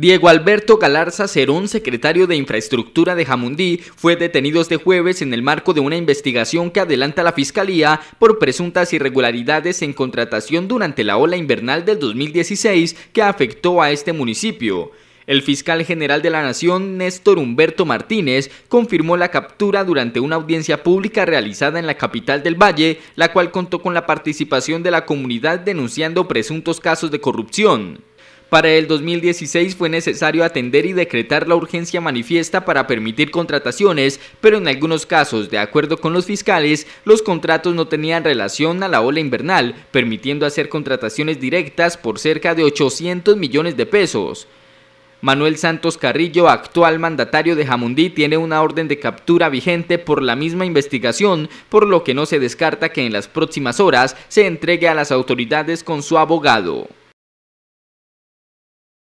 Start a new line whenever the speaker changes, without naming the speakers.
Diego Alberto Galarza Cerón, secretario de Infraestructura de Jamundí, fue detenido este jueves en el marco de una investigación que adelanta la Fiscalía por presuntas irregularidades en contratación durante la ola invernal del 2016 que afectó a este municipio. El fiscal general de la Nación, Néstor Humberto Martínez, confirmó la captura durante una audiencia pública realizada en la capital del Valle, la cual contó con la participación de la comunidad denunciando presuntos casos de corrupción. Para el 2016 fue necesario atender y decretar la urgencia manifiesta para permitir contrataciones, pero en algunos casos, de acuerdo con los fiscales, los contratos no tenían relación a la ola invernal, permitiendo hacer contrataciones directas por cerca de 800 millones de pesos. Manuel Santos Carrillo, actual mandatario de Jamundí, tiene una orden de captura vigente por la misma investigación, por lo que no se descarta que en las próximas horas se entregue a las autoridades con su abogado.